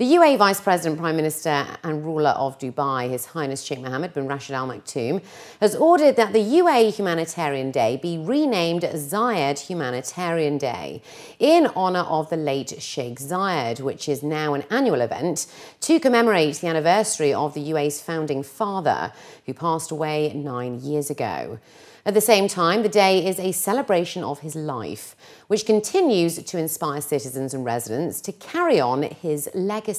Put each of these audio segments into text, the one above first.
The UAE Vice President, Prime Minister and ruler of Dubai, His Highness Sheikh Mohammed bin Rashid Al Maktoum, has ordered that the UAE Humanitarian Day be renamed Zayed Humanitarian Day in honour of the late Sheikh Zayed, which is now an annual event to commemorate the anniversary of the UAE's founding father, who passed away nine years ago. At the same time, the day is a celebration of his life, which continues to inspire citizens and residents to carry on his legacy.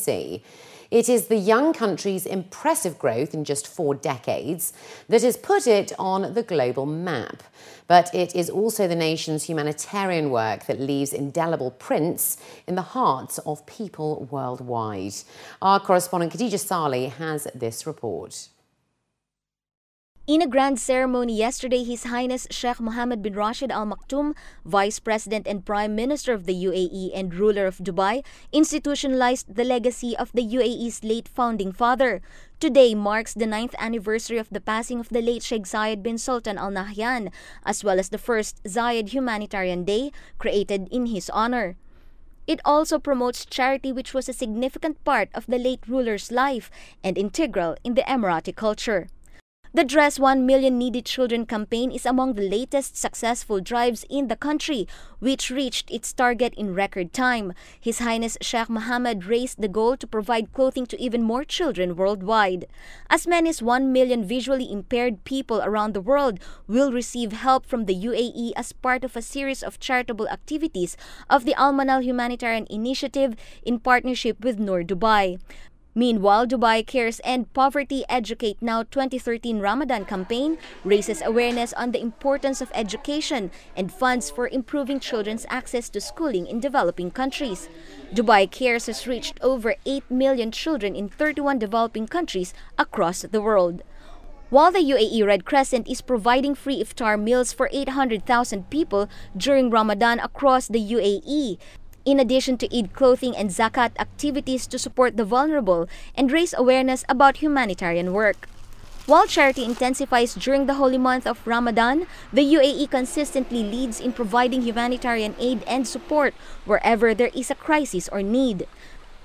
It is the young country's impressive growth in just four decades that has put it on the global map. But it is also the nation's humanitarian work that leaves indelible prints in the hearts of people worldwide. Our correspondent Khadija Sali has this report. In a grand ceremony yesterday, His Highness Sheikh Mohammed bin Rashid Al Maktoum, Vice President and Prime Minister of the UAE and ruler of Dubai, institutionalized the legacy of the UAE's late founding father. Today marks the ninth anniversary of the passing of the late Sheikh Zayed bin Sultan Al Nahyan, as well as the first Zayed Humanitarian Day created in his honor. It also promotes charity, which was a significant part of the late ruler's life and integral in the Emirati culture. The Dress 1 Million Needy Children campaign is among the latest successful drives in the country, which reached its target in record time. His Highness Sheikh Mohammed raised the goal to provide clothing to even more children worldwide. As many as 1 million visually impaired people around the world will receive help from the UAE as part of a series of charitable activities of the Al Humanitarian Initiative in partnership with Nur Dubai. Meanwhile, Dubai Cares and Poverty Educate Now 2013 Ramadan campaign raises awareness on the importance of education and funds for improving children's access to schooling in developing countries. Dubai Cares has reached over 8 million children in 31 developing countries across the world. While the UAE Red Crescent is providing free iftar meals for 800,000 people during Ramadan across the UAE, in addition to aid clothing and zakat activities to support the vulnerable and raise awareness about humanitarian work. While charity intensifies during the holy month of Ramadan, the UAE consistently leads in providing humanitarian aid and support wherever there is a crisis or need.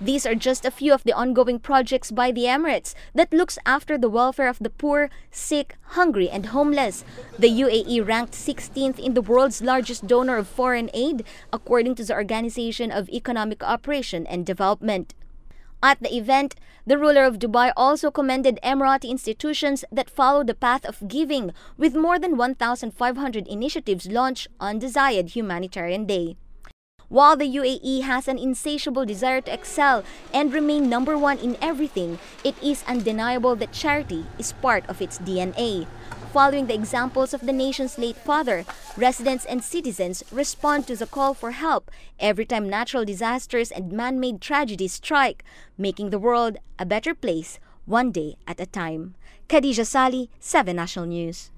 These are just a few of the ongoing projects by the Emirates that looks after the welfare of the poor, sick, hungry, and homeless. The UAE ranked 16th in the world's largest donor of foreign aid, according to the Organization of Economic Operation and Development. At the event, the ruler of Dubai also commended Emirati institutions that follow the path of giving, with more than 1,500 initiatives launched on desired Humanitarian Day. While the UAE has an insatiable desire to excel and remain number one in everything, it is undeniable that charity is part of its DNA. Following the examples of the nation's late father, residents and citizens respond to the call for help every time natural disasters and man-made tragedies strike, making the world a better place one day at a time. Khadija Sali, 7 National News.